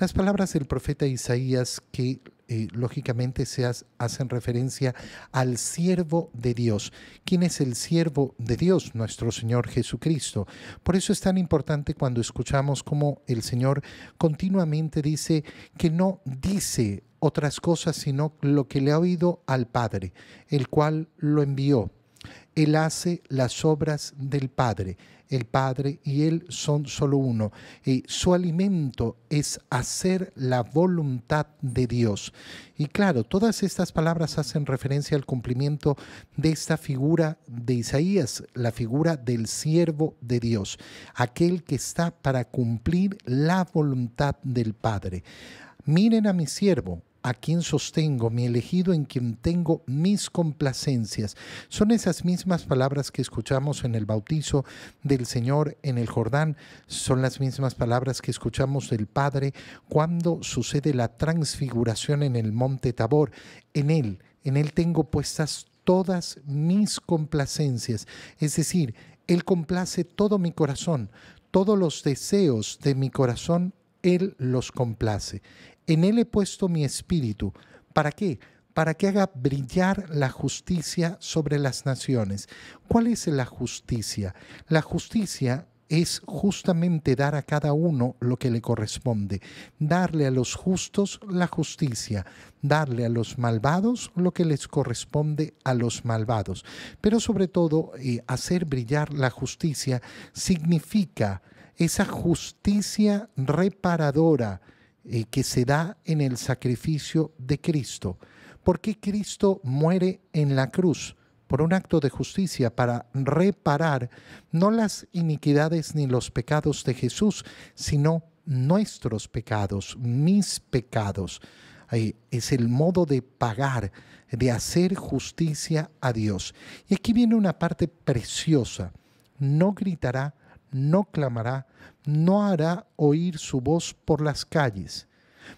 las palabras del profeta Isaías que eh, lógicamente se hacen referencia al siervo de Dios. ¿Quién es el siervo de Dios? Nuestro Señor Jesucristo. Por eso es tan importante cuando escuchamos cómo el Señor continuamente dice que no dice otras cosas sino lo que le ha oído al Padre, el cual lo envió. Él hace las obras del Padre el Padre y Él son solo uno. y su alimento es hacer la voluntad de Dios. Y claro, todas estas palabras hacen referencia al cumplimiento de esta figura de Isaías, la figura del siervo de Dios, aquel que está para cumplir la voluntad del Padre. Miren a mi siervo, a quien sostengo, mi elegido en quien tengo mis complacencias. Son esas mismas palabras que escuchamos en el bautizo del Señor en el Jordán, son las mismas palabras que escuchamos del Padre cuando sucede la transfiguración en el monte Tabor. En Él, en Él tengo puestas todas mis complacencias, es decir, Él complace todo mi corazón, todos los deseos de mi corazón, Él los complace. En él he puesto mi espíritu. ¿Para qué? Para que haga brillar la justicia sobre las naciones. ¿Cuál es la justicia? La justicia es justamente dar a cada uno lo que le corresponde, darle a los justos la justicia, darle a los malvados lo que les corresponde a los malvados. Pero sobre todo, eh, hacer brillar la justicia significa esa justicia reparadora, eh, que se da en el sacrificio de Cristo. porque Cristo muere en la cruz? Por un acto de justicia, para reparar no las iniquidades ni los pecados de Jesús, sino nuestros pecados, mis pecados. es el modo de pagar, de hacer justicia a Dios. Y aquí viene una parte preciosa. No gritará no clamará, no hará oír su voz por las calles,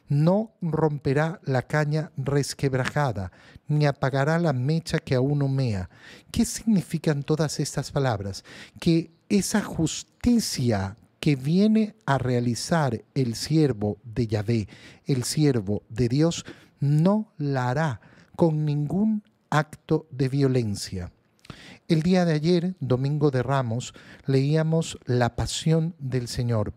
no romperá la caña resquebrajada, ni apagará la mecha que aún humea. ¿Qué significan todas estas palabras? Que esa justicia que viene a realizar el siervo de Yahvé, el siervo de Dios, no la hará con ningún acto de violencia. El día de ayer, Domingo de Ramos, leíamos La Pasión del Señor.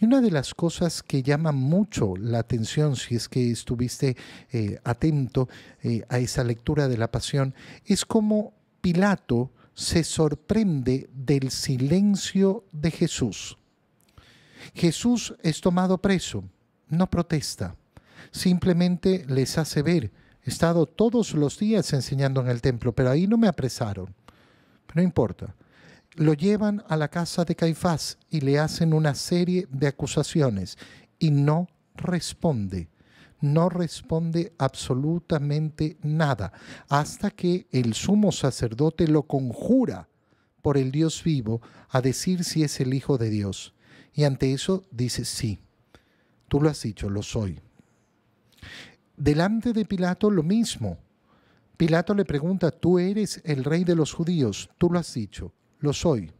Y una de las cosas que llama mucho la atención, si es que estuviste eh, atento eh, a esa lectura de la Pasión, es como Pilato se sorprende del silencio de Jesús. Jesús es tomado preso, no protesta, simplemente les hace ver, he estado todos los días enseñando en el templo, pero ahí no me apresaron no importa. Lo llevan a la casa de Caifás y le hacen una serie de acusaciones y no responde. No responde absolutamente nada hasta que el sumo sacerdote lo conjura por el Dios vivo a decir si es el Hijo de Dios. Y ante eso dice, sí, tú lo has dicho, lo soy. Delante de Pilato lo mismo. Pilato le pregunta, tú eres el rey de los judíos, tú lo has dicho, lo soy.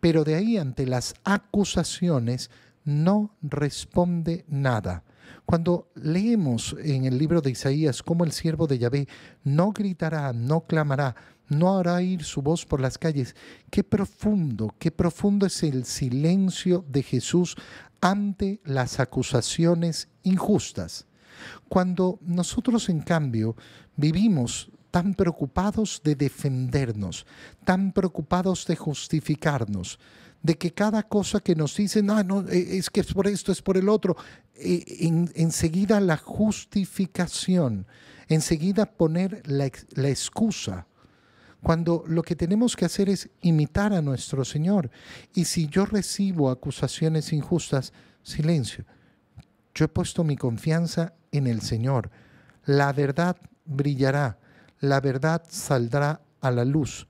Pero de ahí ante las acusaciones no responde nada. Cuando leemos en el libro de Isaías cómo el siervo de Yahvé no gritará, no clamará, no hará ir su voz por las calles, qué profundo, qué profundo es el silencio de Jesús ante las acusaciones injustas. Cuando nosotros, en cambio, vivimos tan preocupados de defendernos, tan preocupados de justificarnos, de que cada cosa que nos dicen, ah, no, e, es que es por esto, es por el otro, e, enseguida la justificación, enseguida poner la, la excusa, cuando lo que tenemos que hacer es imitar a nuestro Señor. Y si yo recibo acusaciones injustas, silencio. Yo he puesto mi confianza en el Señor. La verdad brillará, la verdad saldrá a la luz.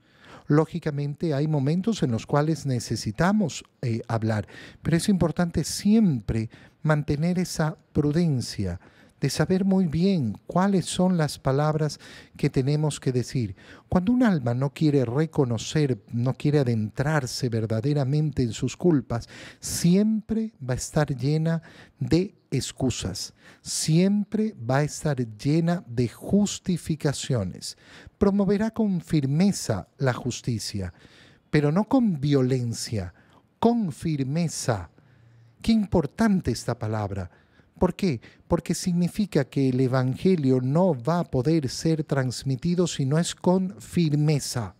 Lógicamente hay momentos en los cuales necesitamos eh, hablar, pero es importante siempre mantener esa prudencia, de saber muy bien cuáles son las palabras que tenemos que decir. Cuando un alma no quiere reconocer, no quiere adentrarse verdaderamente en sus culpas, siempre va a estar llena de excusas, siempre va a estar llena de justificaciones. Promoverá con firmeza la justicia, pero no con violencia, con firmeza. Qué importante esta palabra ¿Por qué? Porque significa que el Evangelio no va a poder ser transmitido si no es con firmeza.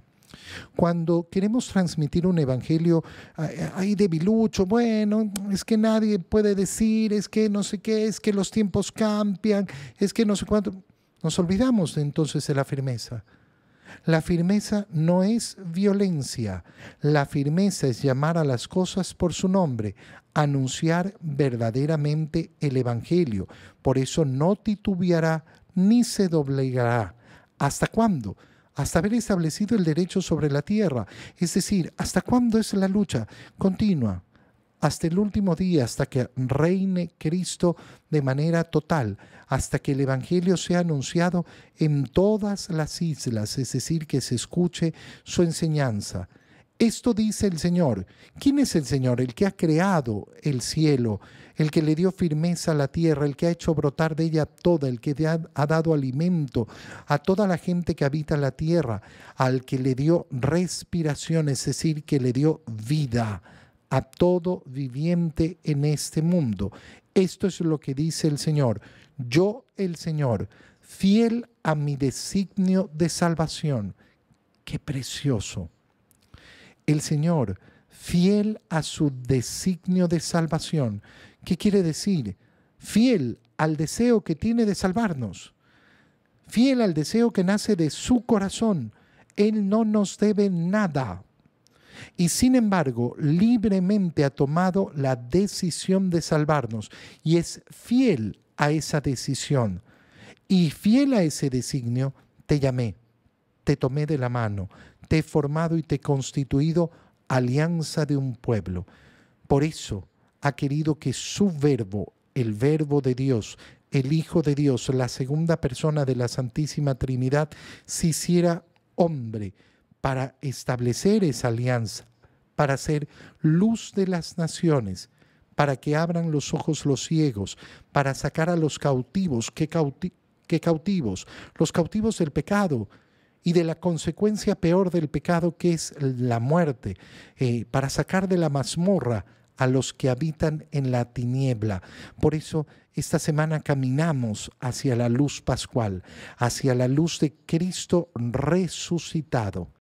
Cuando queremos transmitir un evangelio, hay ah, eh, debilucho, bueno, es que nadie puede decir, es que no sé qué, es que los tiempos cambian, es que no sé cuánto. Nos olvidamos entonces de la firmeza. La firmeza no es violencia. La firmeza es llamar a las cosas por su nombre, anunciar verdaderamente el Evangelio. Por eso no titubeará ni se doblegará. ¿Hasta cuándo? Hasta haber establecido el derecho sobre la tierra. Es decir, ¿hasta cuándo es la lucha continua? hasta el último día, hasta que reine Cristo de manera total, hasta que el Evangelio sea anunciado en todas las islas, es decir, que se escuche su enseñanza. Esto dice el Señor. ¿Quién es el Señor? El que ha creado el cielo, el que le dio firmeza a la tierra, el que ha hecho brotar de ella toda, el que ha dado alimento a toda la gente que habita la tierra, al que le dio respiración, es decir, que le dio vida a todo viviente en este mundo. Esto es lo que dice el Señor. Yo, el Señor, fiel a mi designio de salvación. Qué precioso. El Señor, fiel a su designio de salvación. ¿Qué quiere decir? Fiel al deseo que tiene de salvarnos. Fiel al deseo que nace de su corazón. Él no nos debe nada y sin embargo libremente ha tomado la decisión de salvarnos y es fiel a esa decisión. Y fiel a ese designio, te llamé, te tomé de la mano, te he formado y te he constituido alianza de un pueblo. Por eso ha querido que su verbo, el verbo de Dios, el Hijo de Dios, la segunda persona de la Santísima Trinidad, se hiciera hombre para establecer esa alianza, para ser luz de las naciones, para que abran los ojos los ciegos, para sacar a los cautivos, ¿qué, cautivos? Los cautivos del pecado y de la consecuencia peor del pecado que es la muerte, eh, para sacar de la mazmorra a los que habitan en la tiniebla. Por eso esta semana caminamos hacia la luz pascual, hacia la luz de Cristo resucitado.